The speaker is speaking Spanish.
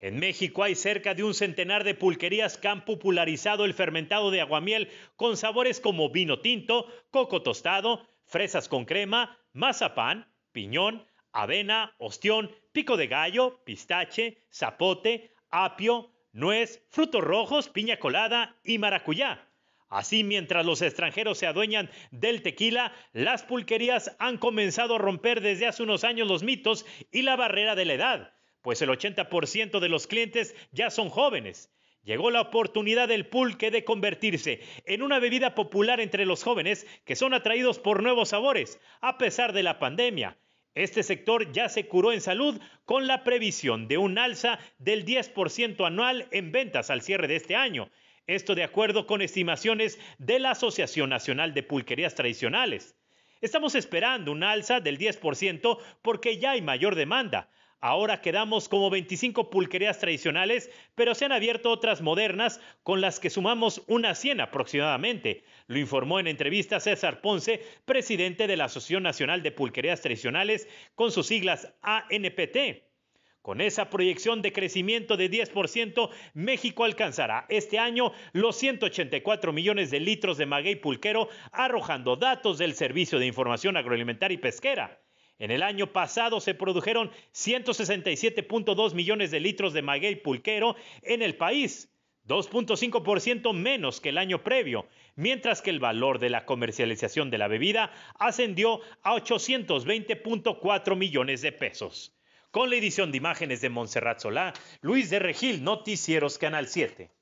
En México hay cerca de un centenar de pulquerías que han popularizado el fermentado de aguamiel con sabores como vino tinto, coco tostado, fresas con crema, mazapán, piñón, avena, ostión, pico de gallo, pistache, zapote, apio, nuez, frutos rojos, piña colada y maracuyá. Así, mientras los extranjeros se adueñan del tequila, las pulquerías han comenzado a romper desde hace unos años los mitos y la barrera de la edad pues el 80% de los clientes ya son jóvenes. Llegó la oportunidad del pulque de convertirse en una bebida popular entre los jóvenes que son atraídos por nuevos sabores, a pesar de la pandemia. Este sector ya se curó en salud con la previsión de un alza del 10% anual en ventas al cierre de este año. Esto de acuerdo con estimaciones de la Asociación Nacional de Pulquerías Tradicionales. Estamos esperando un alza del 10% porque ya hay mayor demanda. Ahora quedamos como 25 pulquerías tradicionales, pero se han abierto otras modernas con las que sumamos unas 100 aproximadamente. Lo informó en entrevista César Ponce, presidente de la Asociación Nacional de Pulquerías Tradicionales, con sus siglas ANPT. Con esa proyección de crecimiento de 10%, México alcanzará este año los 184 millones de litros de maguey pulquero, arrojando datos del Servicio de Información Agroalimentaria y Pesquera. En el año pasado se produjeron 167.2 millones de litros de maguey pulquero en el país, 2.5% menos que el año previo, mientras que el valor de la comercialización de la bebida ascendió a 820.4 millones de pesos. Con la edición de imágenes de Montserrat Solá, Luis de Regil, Noticieros Canal 7.